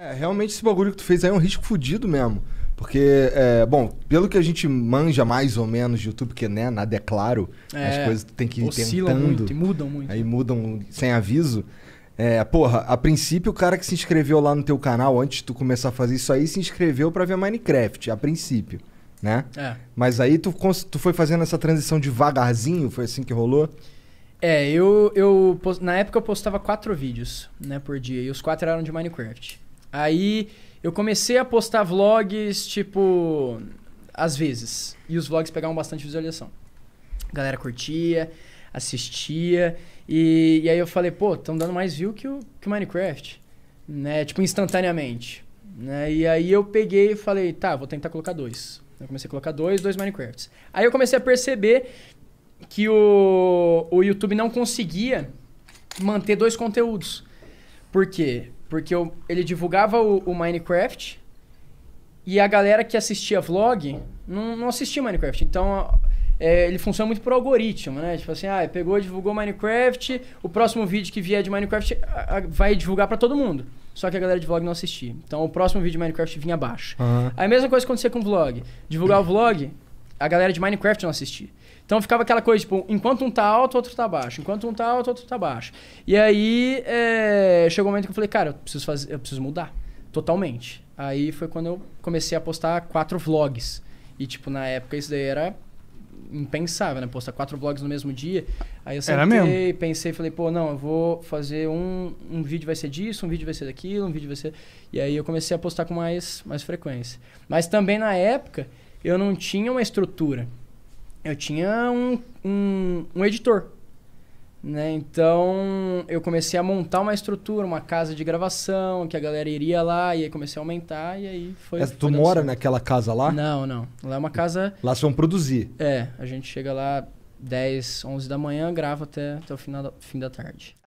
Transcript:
É, realmente esse bagulho que tu fez aí é um risco fodido mesmo. Porque, é, bom, pelo que a gente manja mais ou menos de YouTube, que né, nada é claro, é, as coisas tem que ir oscilam tentando. muito, mudam muito. Aí né? mudam sem aviso. É, porra, a princípio o cara que se inscreveu lá no teu canal, antes de tu começar a fazer isso aí, se inscreveu para ver Minecraft, a princípio, né? É. Mas aí tu, tu foi fazendo essa transição devagarzinho, foi assim que rolou? É, eu, eu na época eu postava quatro vídeos, né, por dia, e os quatro eram de Minecraft. Aí eu comecei a postar vlogs, tipo, às vezes. E os vlogs pegavam bastante visualização. A galera curtia, assistia. E, e aí eu falei, pô, estão dando mais view que o, que o Minecraft. Né? Tipo, instantaneamente. Né? E aí eu peguei e falei, tá, vou tentar colocar dois. Eu comecei a colocar dois, dois Minecrafts. Aí eu comecei a perceber que o, o YouTube não conseguia manter dois conteúdos. Por quê? Porque eu, ele divulgava o, o, Minecraft e a galera que assistia vlog não, não assistia Minecraft. Então é, ele funciona muito por algoritmo, né? Tipo assim, ah, pegou, divulgou Minecraft, o próximo vídeo que vier de Minecraft a, a, vai divulgar para todo mundo. Só que a galera de vlog não assistia. Então o próximo vídeo de Minecraft vinha abaixo. Uhum. A mesma coisa acontecia com o vlog. Divulgar o vlog, a galera de Minecraft não assistia. Então ficava aquela coisa, tipo, enquanto um tá alto, outro tá baixo. Enquanto um tá alto, outro tá baixo. E aí é, chegou um momento que eu falei, cara, eu preciso fazer, eu preciso mudar totalmente. Aí foi quando eu comecei a postar quatro vlogs. E, tipo, na época isso daí era impensável, né? Postar quatro vlogs no mesmo dia. Aí eu sentei, pensei, falei, pô, não, eu vou fazer um, um vídeo vai ser disso, um vídeo vai ser daquilo, um vídeo vai ser. E aí eu comecei a postar com mais, mais frequência. Mas também na época, eu não tinha uma estrutura. Eu tinha um, um, um editor. Né? Então eu comecei a montar uma estrutura, uma casa de gravação, que a galera iria lá e aí comecei a aumentar e aí foi. É, tu foi mora certo. naquela casa lá? Não, não. Lá é uma casa. Lá são produzir. É, a gente chega lá 10, 11 da manhã, grava até, até o final da, fim da tarde.